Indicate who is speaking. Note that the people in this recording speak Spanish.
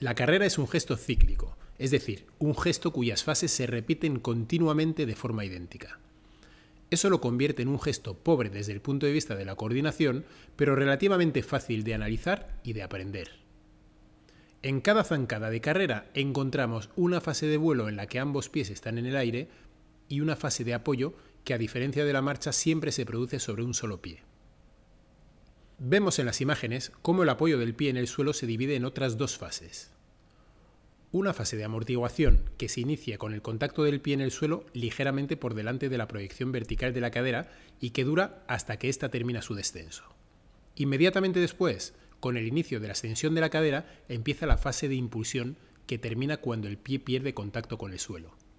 Speaker 1: La carrera es un gesto cíclico, es decir, un gesto cuyas fases se repiten continuamente de forma idéntica. Eso lo convierte en un gesto pobre desde el punto de vista de la coordinación, pero relativamente fácil de analizar y de aprender. En cada zancada de carrera encontramos una fase de vuelo en la que ambos pies están en el aire y una fase de apoyo que a diferencia de la marcha siempre se produce sobre un solo pie. Vemos en las imágenes cómo el apoyo del pie en el suelo se divide en otras dos fases. Una fase de amortiguación que se inicia con el contacto del pie en el suelo ligeramente por delante de la proyección vertical de la cadera y que dura hasta que ésta termina su descenso. Inmediatamente después, con el inicio de la ascensión de la cadera, empieza la fase de impulsión que termina cuando el pie pierde contacto con el suelo.